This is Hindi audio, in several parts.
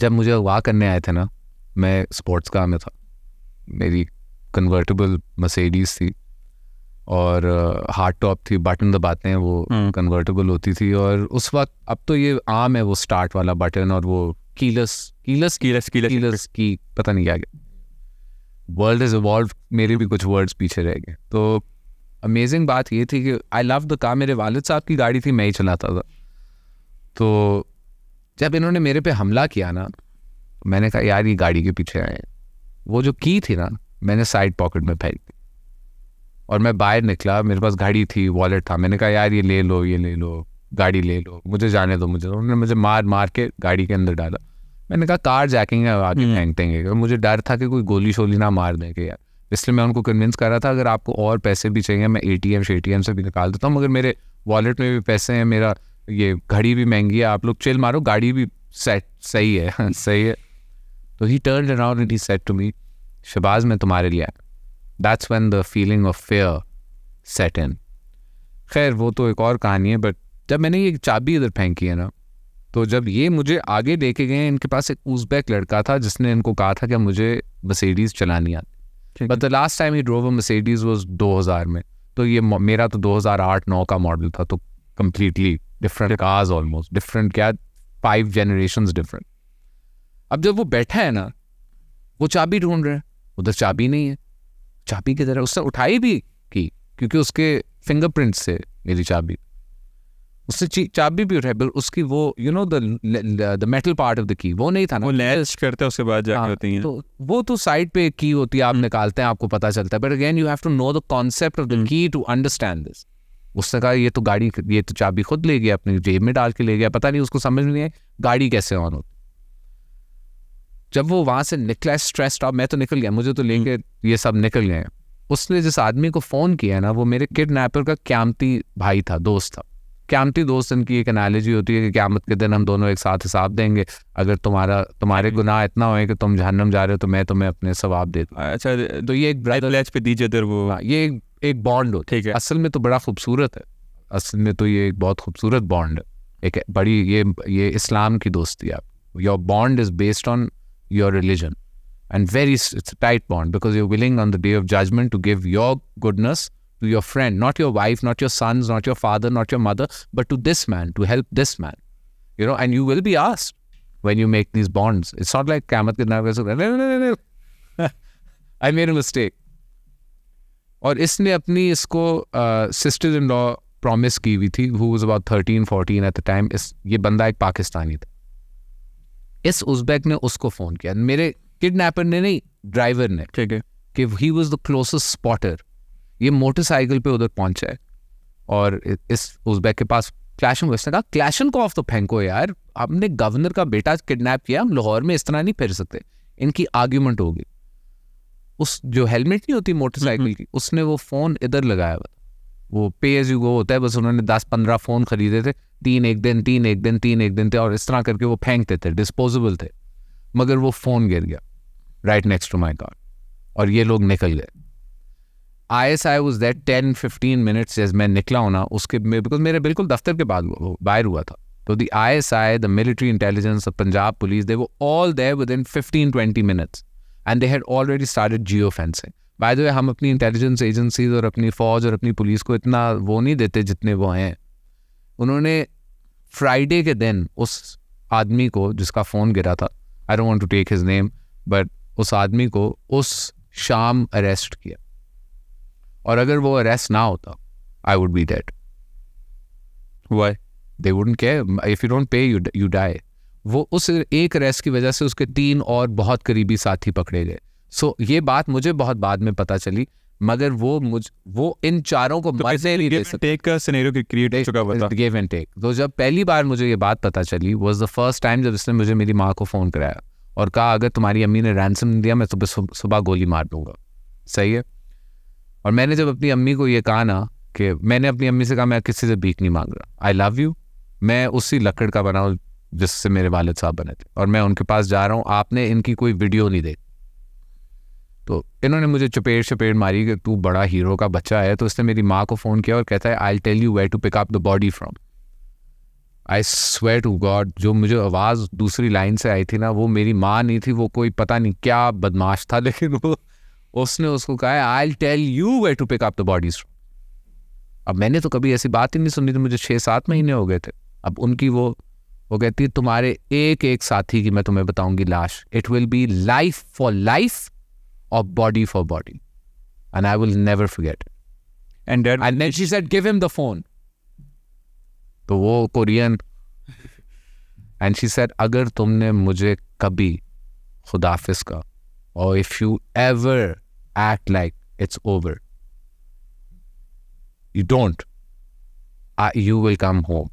जब मुझे अगवा करने आए थे ना मैं स्पोर्ट्स कार में था मेरी कन्वर्टेबल मसेडीज थी और हार्ड uh, टॉप थी बटन दबाते हैं वो कन्वर्टेबल हम्म। होती थी और उस वक्त अब तो ये आम है वो स्टार्ट वाला बटन और वो कीलस कीलस कीलस कीलस कीलस की पता नहीं क्या गया वर्ल्ड इज़ इवॉल्व मेरे भी कुछ वर्ड्स पीछे रह गए तो अमेजिंग बात ये थी कि आई लव द कार मेरे वालिद साहब की गाड़ी थी मैं ही चलाता था तो जब इन्होंने मेरे पे हमला किया ना मैंने कहा यार ये गाड़ी के पीछे आए वो जो की थी ना मैंने साइड पॉकेट में फेंक दी और मैं बाहर निकला मेरे पास गाड़ी थी वॉलेट था मैंने कहा यार ये ले लो ये ले लो गाड़ी ले लो मुझे जाने दो मुझे उन्होंने मुझे मार मार के गाड़ी के अंदर डाला मैंने कहा कार जैकिंग आगे हम्म। फेंक देंगे मुझे डर था कि कोई गोली शोली ना मार देंगे यार इसलिए मैं उनको कन्विंस कर रहा था अगर आपको और पैसे भी चाहिए मैं ए टी एम से भी निकाल देता हूँ मगर मेरे वॉलेट में भी पैसे हैं मेरा ये घड़ी भी महंगी है आप लोग चिल मारो गाड़ी भी सेट सही है सही है तो he turn around and he said to me शबाज मैं तुम्हारे लिए that's when the feeling of fear set in खैर वो तो एक और कहानी है बट जब मैंने ये चाबी इधर फेंकी है ना तो जब ये मुझे आगे लेके गए इनके पास एक उजबैक लड़का था जिसने इनको कहा था कि मुझे मसेडीज चलानी आती but the last time he drove Mercedes was हज़ार में तो ये मेरा तो दो हज़ार आठ नौ का मॉडल था तो completely different cars almost different क्या five generations different अब जब वो बैठा है ना वो चाबी ढूंढ रहे हैं उधर चाबी नहीं है चाबी की तरह उसने उठाई भी की क्योंकि उसके फिंगरप्रिंट से मेरी चाबी उससे चाबी भी उठाई उसकी वो you know the metal part of the key वो नहीं था ना वो लैच करते हैं उसके बाद जाके हाँ, होती है तो वो तो साइड पे की होती है आप हम्म। निकालते हैं आपको पता चलता है but again you have to know the concept of the key to understand this उसने कहा ये तो गाड़ी ये तो चाबी खुद ले गया अपनी जेब में डाल के ले गया पता नहीं उसको समझ नहीं है गाड़ी कैसे ऑन होती जब वो वहां से निकला स्ट्रेस टॉप मैं तो निकल गया मुझे तो हम्म। लेंगे ये सब निकल गए उसने जिस आदमी को फ़ोन किया ना वो मेरे किडनैपर का क्यामती भाई था दोस्त था क्यामती दोस्त इनकी एक एनालॉजी होती है कि क्यामत के दिन हम दोनों एक साथ हिसाब देंगे अगर तुम्हारा तुम्हारे हम्म। गुनाह इतना हो कि तुम जहनम जा रहे हो तो मैं तुम्हें अपने सवाब दे दूँ अच्छा तो ये एक ब्राइट पे दीजिए वो हाँ, ये एक एक बॉन्ड होता है असल में तो बड़ा खूबसूरत है असल में तो ये एक बहुत खूबसूरत बॉन्ड एक बड़ी ये ये इस्लाम की दोस्ती है आप your bond is based on your and very it's a tight bond because you're willing on the day of judgment to give your goodness to your friend not your wife not your sons not your father not your mother but to this man to help this man you know and you will be asked when you make these bonds it's not like Kamath Kidnappers I made a mistake और इसने अपनी इसको सिस्टर इन लॉ प्रॉमिस की हुई थी who about thirteen fourteen at the time is ये बंदा एक पाकिस्तानी था इस उजबैक ने उसको फ़ोन किया मेरे किडनैपर ने नहीं ड्राइवर ने ठीक है कि he was the closest spotter ये मोटरसाइकिल पे उधर पहुंचा है और इस उजबैक के पास क्लैशन उसने कहा क्लैशन को ऑफ तो फेंको यार हमने गवर्नर का बेटा किडनैप किया हम लाहौर में इस तरह नहीं फिर सकते इनकी आर्ग्यूमेंट होगी उस जो हेलमेट नहीं होती मोटरसाइकिल हम्म, हम्म। की उसने वो फ़ोन इधर लगाया हुआ वो पे एज यू गो होता है बस उन्होंने दस पंद्रह फ़ोन खरीदे थे तीन एक दिन तीन एक दिन तीन एक दिन थे और इस तरह करके वो फेंकते थे डिस्पोजेबल थे मगर वो फ़ोन गिर गया right next to my car और ये लोग निकल गए I S I was that ten fifteen minutes as मैं निकला हूँ ना उसके बिकॉज मेरे बिल्कुल दफ्तर के बाद बाहर हुआ था तो the I S I the military intelligence of Punjab police they वो all they within fifteen twenty minutes and they had already started geo fencing by the way हम अपनी इंटेलिजेंस एजेंसीज और अपनी फौज और अपनी पुलिस को इतना वो नहीं देते जितने वो हैं उन्होंने फ्राइडे के दिन उस आदमी को जिसका फ़ोन गिरा था I don't want to take his name but उस आदमी को उस शाम अरेस्ट किया और अगर वो अरेस्ट ना होता I would be dead why they wouldn't care if you don't pay you die वो उस एक रेस की वजह से उसके तीन और बहुत करीबी साथी पकड़े गए सो ये बात मुझे बहुत बाद में पता चली मगर वो मुझ वो इन चारों को तो तो जब पहली बार मुझे ये बात पता चली वॉज द फर्स्ट टाइम जब इसने मुझे मेरी माँ को फ़ोन कराया और कहा अगर तुम्हारी अम्मी ने रैंसम दिया मैं सुबह सुबह गोली मार दूंगा सही है और मैंने जब अपनी अम्मी को ये कहा ना कि मैंने अपनी अम्मी से कहा मैं किसी से भीख नहीं मांग रहा आई लव यू मैं उसी लकड़ का बना जिससे मेरे वालद साहब बने थे और मैं उनके पास जा रहा हूँ आपने इनकी कोई वीडियो नहीं देखी तो इन्होंने मुझे चपेट चपेट मारी कि तू बड़ा हीरो का बच्चा है तो उसने मेरी माँ को फ़ोन किया और कहता है I tell you where to pick up the body from I swear to God जो मुझे आवाज़ दूसरी लाइन से आई थी ना वो मेरी माँ नहीं थी वो कोई पता नहीं क्या बदमाश था लेकिन वो उसने उसको कहा है I tell you way to pick up the bodies from अब मैंने तो कभी ऐसी बात ही नहीं सुनी थी मुझे छः सात महीने हो गए थे अब उनकी वो वो कहती है तुम्हारे एक एक साथी की मैं तुम्हें बताऊंगी लाश it will be life for life और body for body and I will never forget and and she said give him the phone तो वो कोरियन एंड शी सेड अगर तुमने मुझे कभी खुदाफिस का और if you ever act like it's over you don't you will come home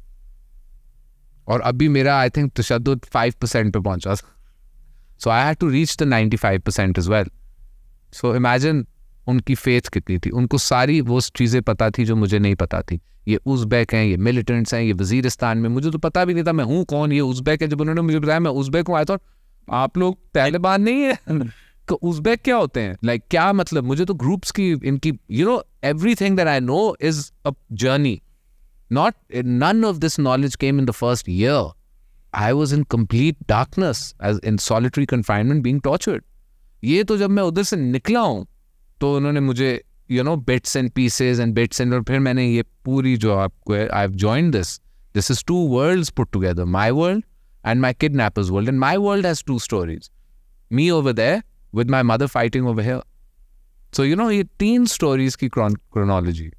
और अभी मेरा आई थिंक तशद फाइव परसेंट पर पहुंचा so I had to reach the ninety five percent is well so imagine उनकी फेथ कितनी थी उनको सारी वो चीज़ें पता थी जो मुझे नहीं पता थी ये उजबैक हैं ये मिलिटेंट्स हैं ये वजीरस्तान में मुझे तो पता भी नहीं था मैं हूँ कौन ये उजबैक है जब उन्होंने मुझे बताया मैं उजबैक हूँ आया था आप लोग पहले बार नहीं है तो उजबैक क्या होते हैं लाइक like, क्या मतलब मुझे तो ग्रुप्स की इनकी you know everything that I know is a journey not none of this knowledge came in the first year i was in complete darkness as in solitary confinement being tortured ye to jab main udhar se nikla hu to unhone mujhe you know bits and pieces and bits and phir maine ye puri jo aapko i've joined this this is two worlds put together my world and my kidnapper's world and my world has two stories me over there with my mother fighting over here so you know ye teen stories ki chronology